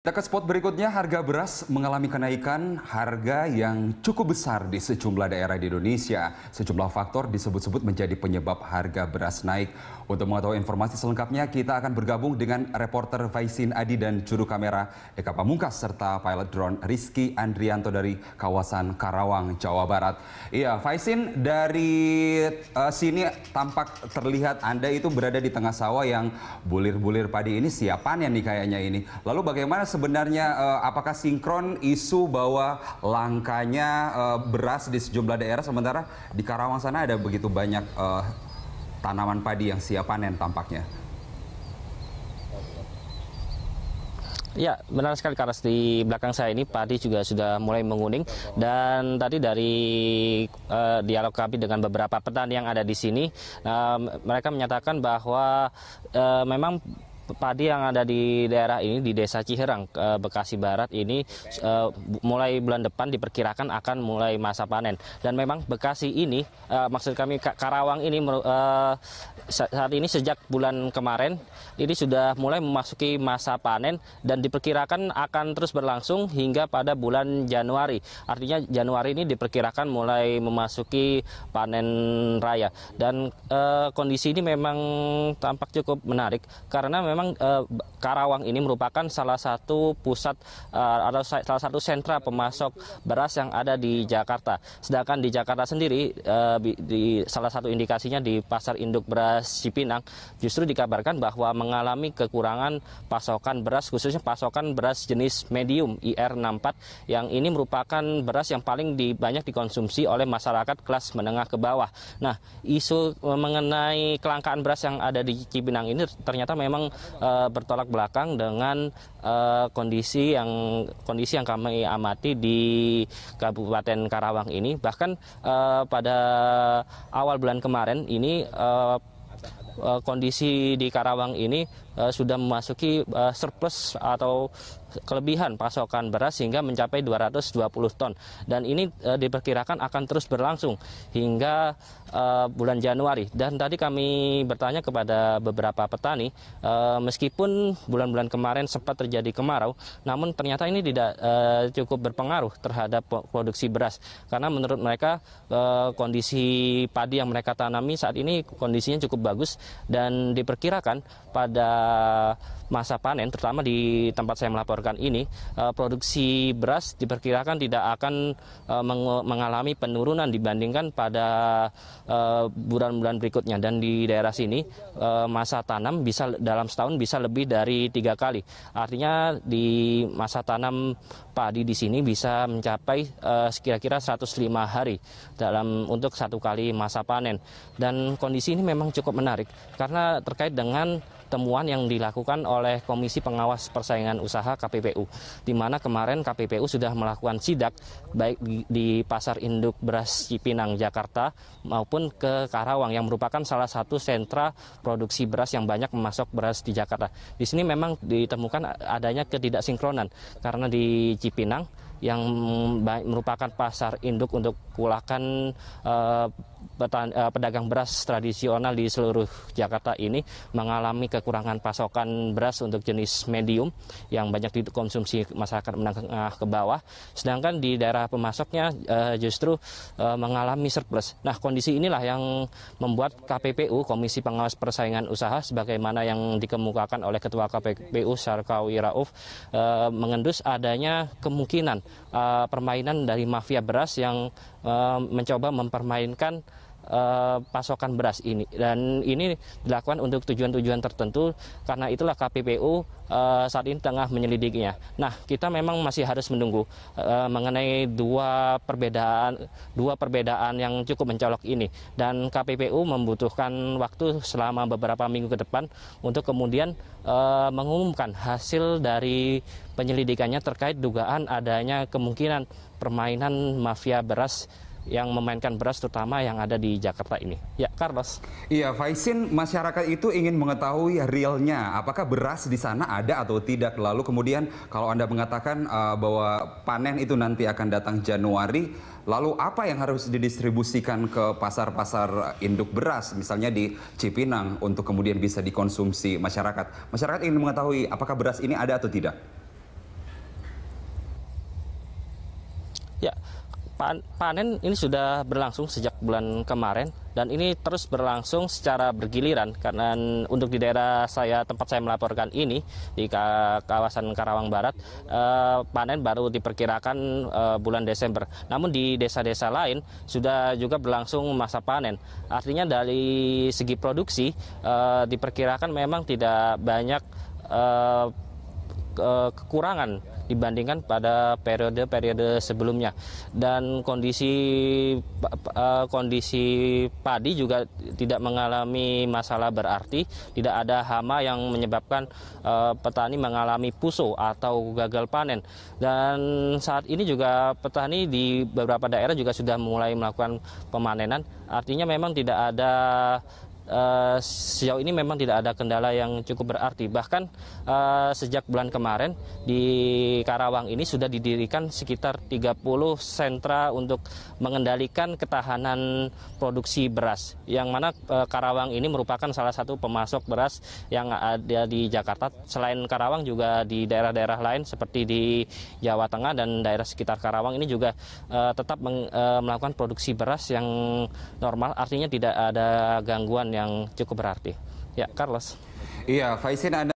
Kita ke spot berikutnya, harga beras mengalami kenaikan harga yang cukup besar di sejumlah daerah di Indonesia. Sejumlah faktor disebut-sebut menjadi penyebab harga beras naik. Untuk mengetahui informasi selengkapnya, kita akan bergabung dengan reporter Faisin Adi dan juru kamera Eka Pamungkas serta pilot drone Rizky Andrianto dari kawasan Karawang, Jawa Barat. Iya, Faisin dari uh, sini tampak terlihat Anda itu berada di tengah sawah yang bulir-bulir padi ini siapannya nih kayaknya ini. Lalu bagaimana sebenarnya uh, apakah sinkron isu bahwa langkanya uh, beras di sejumlah daerah sementara di Karawang sana ada begitu banyak uh, tanaman padi yang siap panen tampaknya? Ya, benar sekali karena Di belakang saya ini padi juga sudah mulai menguning dan tadi dari uh, dialog kami dengan beberapa petani yang ada di sini, uh, mereka menyatakan bahwa uh, memang padi yang ada di daerah ini di Desa Ciherang Bekasi Barat ini eh, mulai bulan depan diperkirakan akan mulai masa panen dan memang Bekasi ini eh, maksud kami Karawang ini eh, saat ini sejak bulan kemarin ini sudah mulai memasuki masa panen dan diperkirakan akan terus berlangsung hingga pada bulan Januari artinya Januari ini diperkirakan mulai memasuki panen raya dan kondisi ini memang tampak cukup menarik karena memang memang eh, Karawang ini merupakan salah satu pusat eh, atau salah satu sentra pemasok beras yang ada di Jakarta. Sedangkan di Jakarta sendiri eh, di salah satu indikasinya di pasar induk beras Cipinang justru dikabarkan bahwa mengalami kekurangan pasokan beras khususnya pasokan beras jenis medium IR64 yang ini merupakan beras yang paling di, banyak dikonsumsi oleh masyarakat kelas menengah ke bawah. Nah, isu mengenai kelangkaan beras yang ada di Cipinang ini ternyata memang uh, bertolak belakang dengan uh, kondisi yang kondisi yang kami amati di Kabupaten Karawang ini. Bahkan uh, pada awal bulan kemarin ini uh, Eh, kondisi di Karawang ini eh, sudah memasuki eh, surplus atau kelebihan pasokan beras sehingga mencapai 220 ton dan ini diperkirakan akan terus berlangsung hingga bulan Januari dan tadi kami bertanya kepada beberapa petani meskipun bulan-bulan kemarin sempat terjadi kemarau namun ternyata ini tidak cukup berpengaruh terhadap produksi beras karena menurut mereka kondisi padi yang mereka tanami saat ini kondisinya cukup bagus dan diperkirakan pada masa panen terutama di tempat saya melaporkan ini eh, produksi beras diperkirakan tidak akan eh, mengalami penurunan dibandingkan pada eh, bulan-bulan berikutnya dan di daerah sini masa tanam bisa dalam setahun bisa lebih dari tiga kali artinya di masa tanam padi di sini bisa mencapai sekira-kira 105 hari dalam untuk satu kali masa panen dan kondisi ini memang cukup menarik karena terkait dengan temuan yang dilakukan oleh Komisi Pengawas Persaingan Usaha KPPU, di mana kemarin KPPU sudah melakukan sidak baik di, pasar induk beras Cipinang Jakarta maupun ke Karawang yang merupakan salah satu sentra produksi beras yang banyak memasok beras di Jakarta. Di sini memang ditemukan adanya ketidaksinkronan karena di Cipinang yang merupakan pasar induk untuk kulakan eh, Eh, pedagang beras tradisional di seluruh Jakarta ini mengalami kekurangan pasokan beras untuk jenis medium yang banyak dikonsumsi masyarakat menengah ke bawah, sedangkan di daerah pemasoknya eh, justru eh, mengalami surplus. Nah, kondisi inilah yang membuat KPPU Komisi Pengawas Persaingan Usaha sebagaimana yang dikemukakan oleh Ketua KPPU Sarkawi Rauf mengendus adanya kemungkinan permainan dari mafia beras yang mencoba mempermainkan Eh, pasokan beras ini dan ini dilakukan untuk tujuan-tujuan tertentu karena itulah KPPU eh, saat ini tengah menyelidikinya. Nah, kita memang masih harus menunggu eh, mengenai dua perbedaan dua perbedaan yang cukup mencolok ini dan KPPU membutuhkan waktu selama beberapa minggu ke depan untuk kemudian mengumumkan hasil dari penyelidikannya terkait dugaan adanya kemungkinan permainan mafia beras yang memainkan beras terutama yang ada di Jakarta ini. Ya, Carlos. Iya, Faisin, masyarakat itu ingin mengetahui realnya apakah beras di sana ada atau tidak. Lalu kemudian kalau Anda mengatakan uh, bahwa panen itu nanti akan datang Januari, lalu apa yang harus didistribusikan ke pasar-pasar induk beras misalnya di Cipinang untuk kemudian bisa dikonsumsi masyarakat? Masyarakat ingin mengetahui apakah beras ini ada atau tidak. Ya, panen ini sudah berlangsung sejak bulan kemarin dan ini terus berlangsung secara bergiliran karena untuk di daerah saya tempat saya melaporkan ini di kawasan Karawang Barat eh, panen baru diperkirakan eh, bulan Desember. Namun di desa-desa lain sudah juga berlangsung masa panen. Artinya dari segi produksi eh, diperkirakan memang tidak banyak kekurangan dibandingkan pada periode-periode sebelumnya dan kondisi eh, kondisi padi juga tidak mengalami masalah berarti tidak ada hama yang menyebabkan eh, petani mengalami puso atau gagal panen dan saat ini juga petani di beberapa daerah juga sudah mulai melakukan pemanenan artinya memang tidak ada Eh, sejauh ini memang tidak ada kendala yang cukup berarti. Bahkan eh, sejak bulan kemarin di Karawang ini sudah didirikan sekitar 30 sentra untuk mengendalikan ketahanan produksi beras. Yang mana eh, Karawang ini merupakan salah satu pemasok beras yang ada di Jakarta. Selain Karawang juga di daerah-daerah lain seperti di Jawa Tengah dan daerah sekitar Karawang ini juga tetap melakukan produksi beras yang normal artinya tidak ada gangguan yang yang cukup berarti. Ya, Carlos. Iya, Faisin Anda